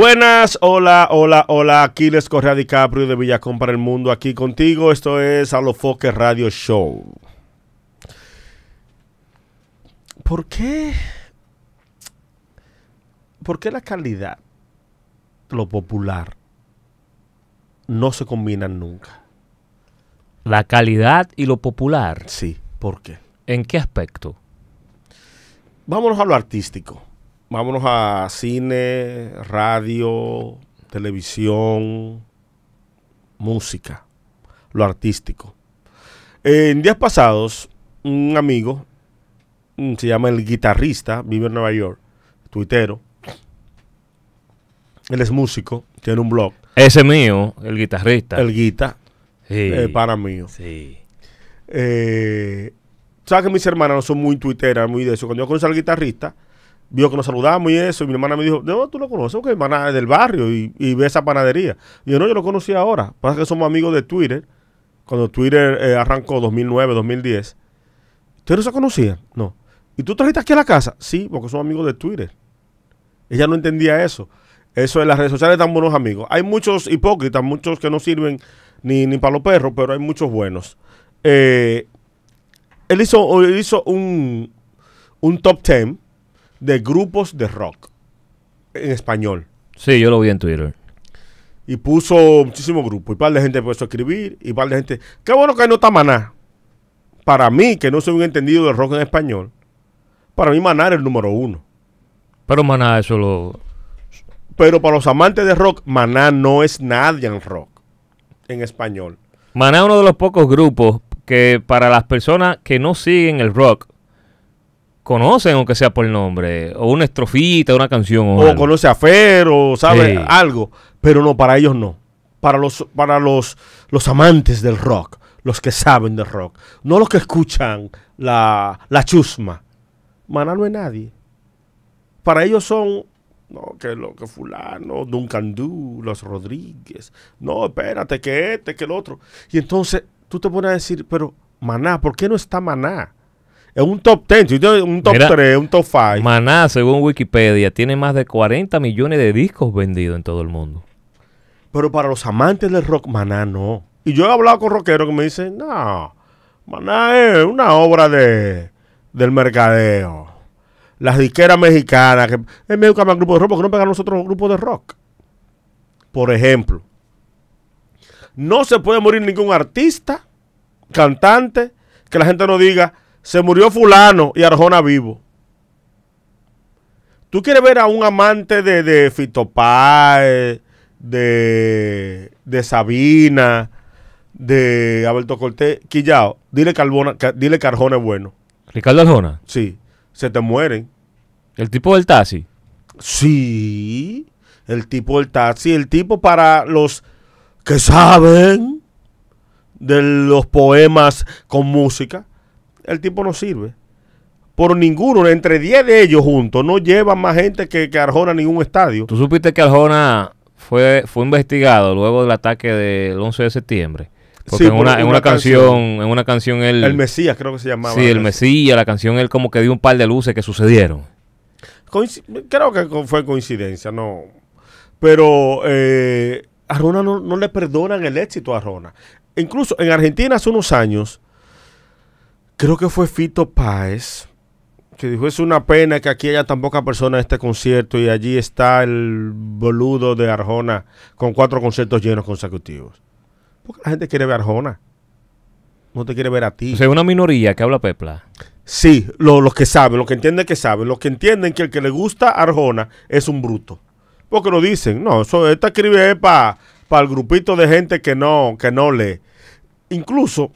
Buenas, hola, hola, hola. aquí Les Correa DiCaprio de Villacompara para el Mundo aquí contigo. Esto es Alofoque Radio Show. ¿Por qué? ¿Por qué la calidad, lo popular, no se combinan nunca? La calidad y lo popular. Sí, ¿por qué? ¿En qué aspecto? Vámonos a lo artístico vámonos a cine, radio, televisión, música, lo artístico. En días pasados, un amigo, mm, se llama El Guitarrista, vive en Nueva York, tuitero. Él es músico, tiene un blog. Ese mío, El Guitarrista. El Guita, eh, para mío. Sí. Eh, Sabes que mis hermanas no son muy tuiteras, muy de eso. Cuando yo conozco al guitarrista, vio que nos saludamos y eso, y mi hermana me dijo, no, tú lo conoces, porque hermana es del barrio y, ve esa panadería. Y yo, no, yo lo conocía ahora. Pasa que somos amigos de Twitter, cuando Twitter eh, arrancó 2009, 2010. ¿Ustedes no se conocían? No. ¿Y tú trajiste aquí a la casa? Sí, porque somos amigos de Twitter. Ella no entendía eso. Eso en las redes sociales tan buenos amigos. Hay muchos hipócritas, muchos que no sirven ni, ni para los perros, pero hay muchos buenos. Eh, él hizo, hizo un, un top 10 de grupos de rock en español. Sí, yo lo vi en Twitter. Y puso muchísimo grupo. Y un par de gente empezó a escribir. Y un de gente. Qué bueno que no está Maná. Para mí, que no soy un entendido de rock en español. Para mí, Maná era el número uno. Pero Maná, eso lo. Pero para los amantes de rock, Maná no es nadie en rock. En español. Maná es uno de los pocos grupos que para las personas que no siguen el rock conocen, aunque sea por nombre, o una estrofita, una canción. O, conoce a Fer, o sabe algo, pero no, para ellos no. Para los, para los, los amantes del rock, los que saben del rock, no los que escuchan la, chusma. Maná no es nadie. Para ellos son no, que lo que fulano, Duncan Du, los Rodríguez, no, espérate, que este, que el otro. Y entonces tú te pones a decir, pero Maná, ¿por qué no está Maná? Es un top 10, un top 3, un top 5. Maná, según Wikipedia, tiene más de 40 millones de discos vendidos en todo el mundo. Pero para los amantes del rock, Maná no. Y yo he hablado con rockeros que me dicen, no, Maná es una obra de, del mercadeo. Las disqueras mexicanas, que en México hablan grupos de rock, porque no pegan nosotros grupos de rock? Por ejemplo, no se puede morir ningún artista, cantante, que la gente no diga, se murió fulano y Arjona vivo. ¿Tú quieres ver a un amante de, de de, Sabina, de Alberto Cortés, Quillao? Dile que, dile que Arjona es bueno. ¿Ricardo Arjona? Sí. Se te mueren. ¿El tipo del taxi? Sí. El tipo del taxi. El tipo para los que saben de los poemas con música el tipo no sirve. Por ninguno, entre 10 de ellos juntos, no llevan más gente que, que Arjona a ningún estadio. ¿Tú supiste que Arjona fue, fue investigado luego del ataque del 11 de septiembre? Porque sí, en una, en una, canción, en una canción él... El Mesías creo que se llamaba. Sí, el Mesías, la canción él como que dio un par de luces que sucedieron. creo que fue coincidencia, no. Pero eh, a no, le perdonan el éxito a Arjona Incluso en Argentina hace unos años creo que fue Fito Páez, que dijo, es una pena que aquí haya tan poca persona en este concierto y allí está el boludo de Arjona con cuatro conciertos llenos consecutivos. Porque la gente quiere ver a Arjona. No te quiere ver a ti. O una minoría que habla pepla. Sí, los que saben, los que entienden que saben, los que entienden que el que le gusta Arjona es un bruto. Porque lo dicen, no, eso, esta escribe para el grupito de gente que no, que no lee. Incluso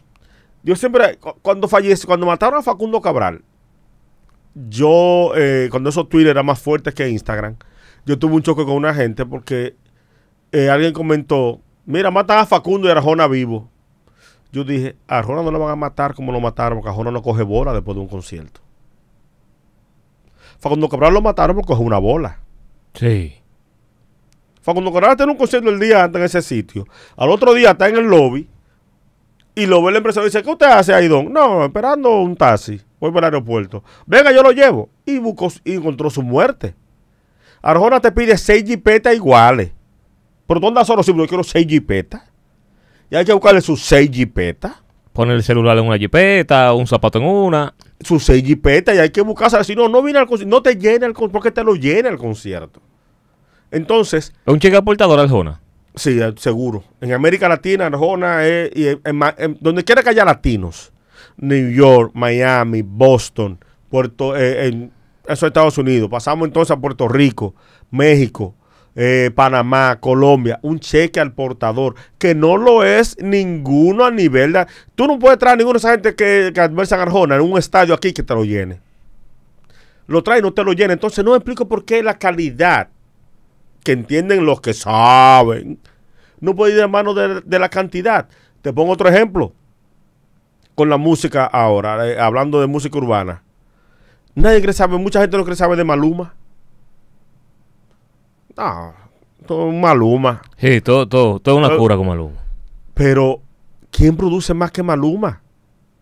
yo siempre, cuando fallece, cuando mataron a Facundo Cabral, yo, eh, cuando esos Twitter eran más fuertes que Instagram, yo tuve un choque con una gente porque eh, alguien comentó, mira, matan a Facundo y a Arjona vivo. Yo dije, a Arjona no lo van a matar como lo mataron, porque Arjona no coge bola después de un concierto. Facundo Cabral lo mataron porque coge una bola. Sí. Facundo Cabral está en un concierto el día antes en ese sitio. Al otro día está en el lobby y lo el empresario dice, ¿qué usted hace ahí, don? No, esperando un taxi. Voy para el aeropuerto. Venga, yo lo llevo. Y, buscó, encontró su muerte. Arjona te pide seis jipetas iguales. por dónde solo si yo quiero seis jipetas? Y hay que buscarle sus seis jipetas. Poner el celular en una jipeta, un zapato en una. Sus seis jipetas y hay que buscarse. Si no, no viene al concierto, no te llena el concierto, porque te lo llena el concierto. Entonces. Un cheque aportador, Arjona. Sí, eh, seguro. En América Latina, Arjona y eh, donde quiera que haya latinos, New York, Miami, Boston, Puerto, eh, eso es Estados Unidos. Pasamos entonces a Puerto Rico, México, Panamá, Colombia, un cheque al portador, que no lo es ninguno a nivel de... Tú no puedes traer a ninguna de esa gente que, adversa Arjona en un estadio aquí que te lo llene. Lo trae y no te lo llena. Entonces no explico por qué la calidad que entienden los que saben. No puede ir de mano de, la cantidad. Te pongo otro ejemplo. Con la música ahora, eh, hablando de música urbana. Nadie cree sabe, mucha gente no cree sabe de Maluma. ah todo Maluma. Sí, todo, todo, una cura con Maluma. Pero, ¿quién produce más que Maluma?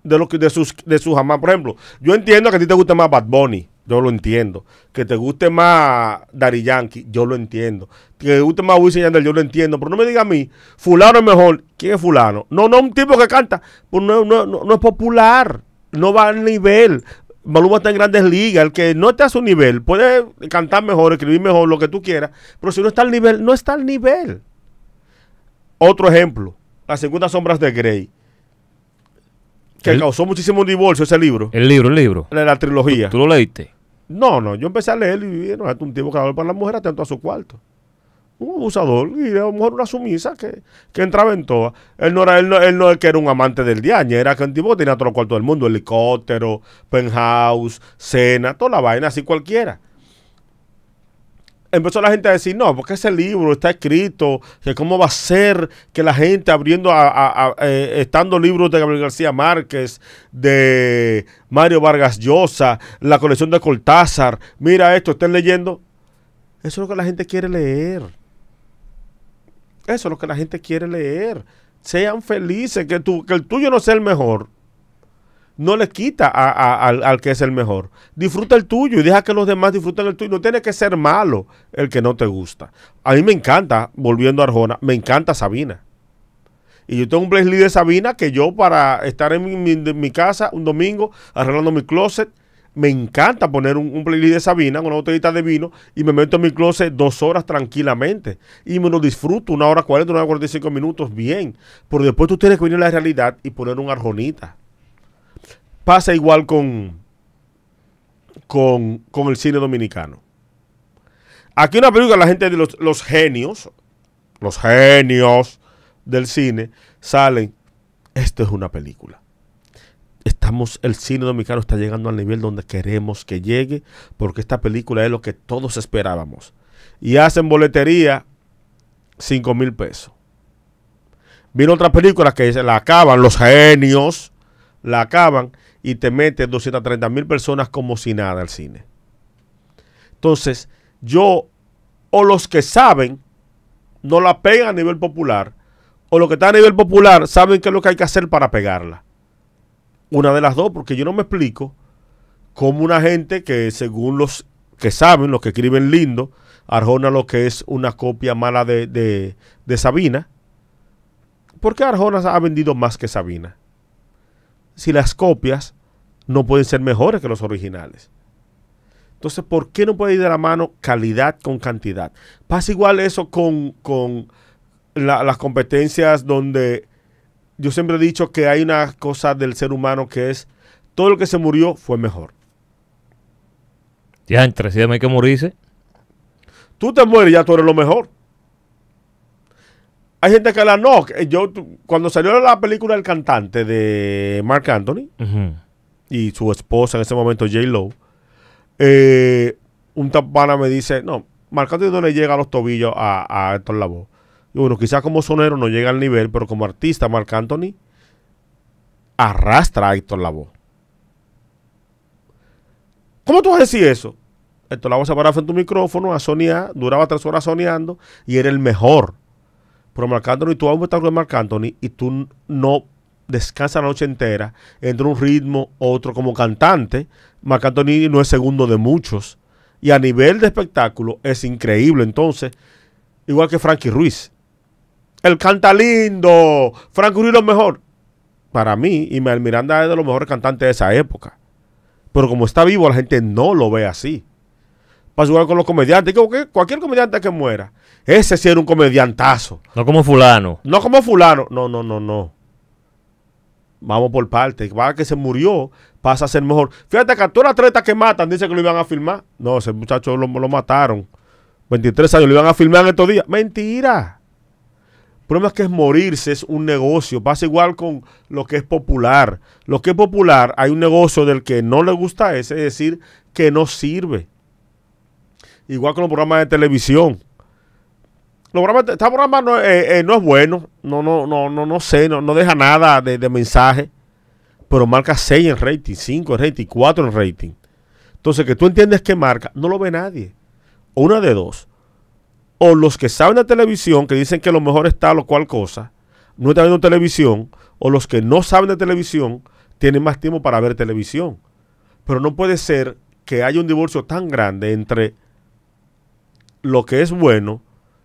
De, lo que, de, sus, de sus Por ejemplo, yo entiendo que a ti te gusta más Bad Bunny yo lo entiendo. Que te guste más Dari Yankee, yo lo entiendo. Que te guste más Wilson Yandel, yo lo entiendo. Pero no me diga a mí, fulano es mejor. ¿Quién es fulano? No, no, un tipo que canta. Pues no, es popular. No va al nivel. Maluma está en grandes ligas. El que no está a su nivel puede cantar mejor, escribir mejor, lo que tú quieras. Pero si no está al nivel, no está al nivel. Otro ejemplo, Las segundas sombras de Grey que causó muchísimo divorcio ese libro. El libro, el libro. La, la trilogía. ¿Tú, lo leíste? No, no, yo empecé a leer y no, este un tipo que para la mujer atento a su cuarto. Un abusador y a lo mejor una sumisa que, que entraba en todas. Él no era, él no, que era un amante del Ni era que un tipo que tenía todo el cuarto del mundo, helicóptero, penthouse, cena, toda la vaina, así cualquiera empezó la gente a decir, no, porque ese libro está escrito, que cómo va a ser que la gente abriendo, a, eh, estando libros de Gabriel García Márquez, de Mario Vargas Llosa, la colección de Cortázar, mira esto, estén leyendo. Eso es lo que la gente quiere leer. Eso es lo que la gente quiere leer. Sean felices, que, tu, que el tuyo no sea el mejor no le quita al, que es el mejor. Disfruta el tuyo y deja que los demás disfruten el tuyo. No tiene que ser malo el que no te gusta. A mí me encanta, volviendo a Arjona, me encanta Sabina. Y yo tengo un playlist de Sabina que yo para estar en mi, casa un domingo arreglando mi closet, me encanta poner un, playlist de Sabina, una botellita de vino, y me meto en mi closet dos horas tranquilamente. Y me lo disfruto una hora cuarenta, una hora cuarenta y cinco minutos, bien. Pero después tú tienes que venir a la realidad y poner un arjonita. Pasa igual con, con, el cine dominicano. Aquí una película, la gente de los, genios, los genios del cine, salen. Esto es una película. Estamos, el cine dominicano está llegando al nivel donde queremos que llegue, porque esta película es lo que todos esperábamos. Y hacen boletería 5 mil pesos. Vino otra película que la acaban, los genios la acaban y te metes 230 mil personas como si nada al cine. Entonces, yo, o los que saben, no la pegan a nivel popular, o los que están a nivel popular saben qué es lo que hay que hacer para pegarla. Una de las dos, porque yo no me explico cómo una gente que según los que saben, los que escriben lindo, Arjona lo que es una copia mala de, de, Sabina, ¿por qué Arjona ha vendido más que Sabina? si las copias no pueden ser mejores que los originales? Entonces, ¿por qué no puede ir de la mano calidad con cantidad? Pasa igual eso con, las competencias donde yo siempre he dicho que hay una cosa del ser humano que es todo lo que se murió fue mejor. Ya, entre sí, que morirse. Tú te mueres, ya tú eres lo mejor hay gente que la no. Yo, cuando salió la película El Cantante de Mark Anthony y su esposa en ese momento, J. Lo, eh, un tapana me dice: No, Mark Anthony no le llega a los tobillos a, a Héctor Lavoe. Y bueno, quizás como sonero no llega al nivel, pero como artista, Mark Anthony arrastra a Héctor Lavoe. ¿Cómo tú vas a decir eso? Héctor Lavoe se paraba frente tu micrófono a duraba tres horas soneando y era el mejor pero Marc Anthony, tú vas a un espectáculo de Marc Anthony y tú no descansas la noche entera entre un ritmo, otro como cantante. Marc Anthony no es segundo de muchos. Y a nivel de espectáculo es increíble. Entonces, igual que Frankie Ruiz. El canta lindo. Frankie Ruiz lo mejor. Para mí, y Miranda es de los mejores cantantes de esa época. Pero como está vivo, la gente no lo ve así para jugar con los comediantes. Que cualquier comediante que muera, ese sí era un comediantazo. No como fulano. No como fulano. No, no, no, no. Vamos por partes. Va que se murió, pasa a ser mejor. Fíjate que a todas las tretas que matan, dice que lo iban a filmar. No, ese muchacho lo, lo mataron. 23 años, lo iban a filmar en estos días. Mentira. El problema es que es morirse, es un negocio. Pasa igual con lo que es popular. Lo que es popular, hay un negocio del que no le gusta ese, es decir, que no sirve. Igual con los programas de televisión. Los programas, este programa eh, eh, no, es bueno, no, no, no, no, sé, no, deja nada de, mensaje, pero marca 6 en rating, 5 en rating, 4 en rating. Entonces, que tú entiendes que marca, no lo ve nadie. una de dos. O los que saben de televisión, que dicen que lo mejor está lo cual cosa, no están viendo televisión, o los que no saben de televisión, tienen más tiempo para ver televisión. Pero no puede ser que haya un divorcio tan grande entre lo que es bueno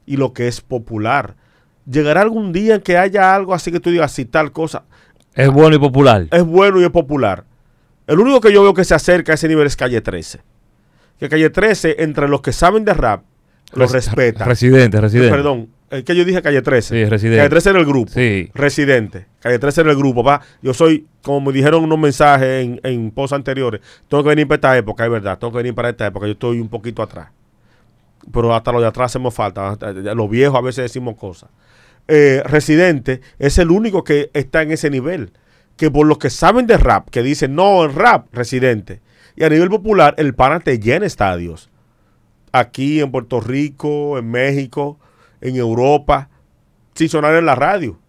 y lo que es popular. Llegará algún día en que haya algo así que tú digas, si tal cosa. Es bueno y popular. Es bueno y es popular. El único que yo veo que se acerca a ese nivel es Calle 13. Que Calle 13, entre los que saben de rap, los respeta. Residente, residente. Perdón, es que yo dije Calle 13. Sí, residente. Calle 13 en el grupo. Sí. Residente. Calle 13 en el grupo. va Yo soy, como me dijeron unos mensajes en, en anteriores, tengo que venir para esta época, es verdad, tengo que venir para esta época, yo estoy un poquito atrás pero hasta lo de atrás hacemos falta. Eh, los viejos a veces decimos cosas. Eh, Residente es el único que está en ese nivel. Que por los que saben de rap, que dicen no, es rap, Residente. Y a nivel popular, el pana te llena estadios. Aquí en Puerto Rico, en México, en Europa, sin sonar en la radio.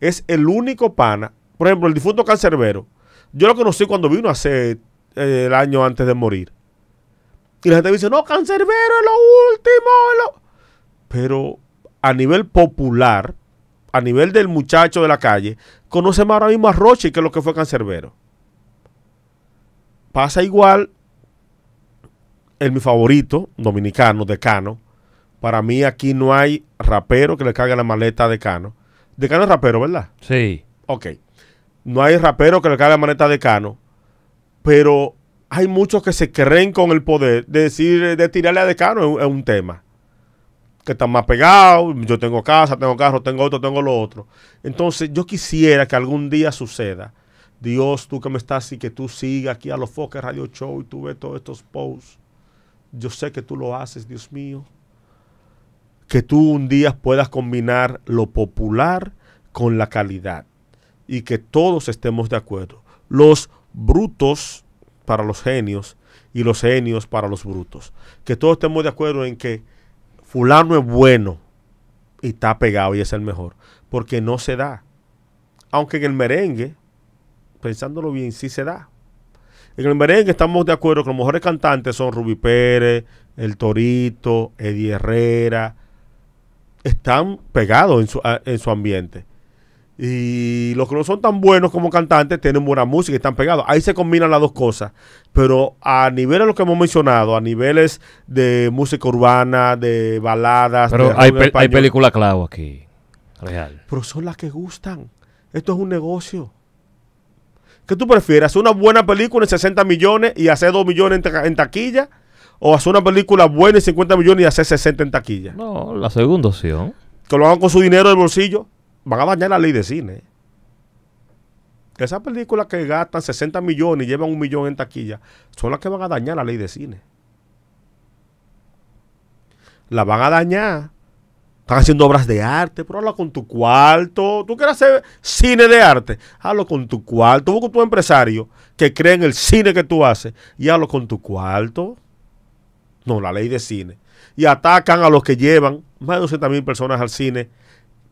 Es el único pana. Por ejemplo, el difunto cancerbero. Yo lo conocí cuando vino hace eh, el año antes de morir. Y la gente dice, no, Cancerbero es lo último. Pero a nivel popular, a nivel del muchacho de la calle, conoce más ahora mismo a Roche, que lo que fue Cancerbero. Pasa igual en mi favorito, dominicano, decano. Para mí aquí no hay rapero que le cague la maleta a decano. Decano es rapero, ¿verdad? Sí. Ok. No hay rapero que le cague la maleta a decano. Pero hay muchos que se creen con el poder de decir, de tirarle a decano es un tema. Que están más pegados, yo tengo casa, tengo carro, tengo otro, tengo lo otro. Entonces, yo quisiera que algún día suceda. Dios, tú que me estás y que tú sigas aquí a los Foques Radio Show y tú ves todos estos posts. Yo sé que tú lo haces, Dios mío. Que tú un día puedas combinar lo popular con la calidad y que todos estemos de acuerdo. Los brutos para los genios y los genios para los brutos. Que todos estemos de acuerdo en que fulano es bueno y está pegado y es el mejor, porque no se da. Aunque en el merengue, pensándolo bien, sí se da. En el merengue estamos de acuerdo que los mejores cantantes son Rubí Pérez, El Torito, Eddie Herrera. Están pegados en su, en su ambiente. Y los que no son tan buenos como cantantes tienen buena música y están pegados. Ahí se combinan las dos cosas. Pero a niveles de lo que hemos mencionado, a niveles de música urbana, de baladas. Pero hay, películas clavo aquí. Real. Pero son las que gustan. Esto es un negocio. ¿Qué tú prefieres? ¿Hacer una buena película en 60 millones y hacer 2 millones en, taquilla? ¿O hacer una película buena en 50 millones y hacer 60 en taquilla? No, la segunda opción. Que lo hagan con su dinero del bolsillo van a dañar la ley de cine. Esas películas que gastan 60 millones y llevan un millón en taquilla son las que van a dañar la ley de cine. La van a dañar. Están haciendo obras de arte, pero habla con tu cuarto. Tú quieres hacer cine de arte, hazlo con tu cuarto. con tu empresario que cree en el cine que tú haces y hazlo con tu cuarto. No, la ley de cine. Y atacan a los que llevan más de 200 mil personas al cine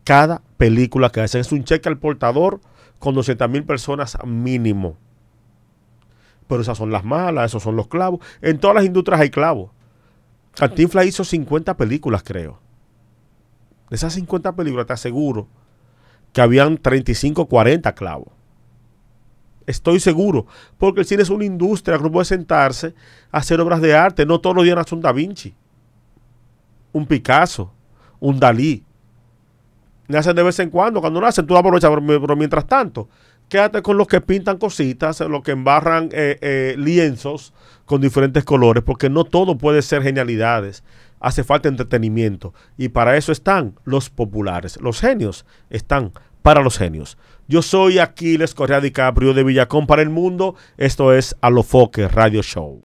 cada película que hacen. Es un cheque al portador con 200 mil personas mínimo. Pero esas son las malas, esos son los clavos. En todas las industrias hay clavos. Cantinflas hizo 50 películas, creo. De esas 50 películas, te aseguro que habían 35, 40 clavos. Estoy seguro, porque el cine es una industria que no puede sentarse a hacer obras de arte. No todos los días nace un Da Vinci, un Picasso, un Dalí. Nacen de vez en cuando, cuando nacen tú aprovechas, pero, mientras tanto, quédate con los que pintan cositas, los que embarran eh, eh, lienzos con diferentes colores, porque no todo puede ser genialidades. Hace falta entretenimiento. Y para eso están los populares. Los genios están para los genios. Yo soy Aquiles Correa DiCaprio de Villacón para el Mundo. Esto es Alofoque Radio Show.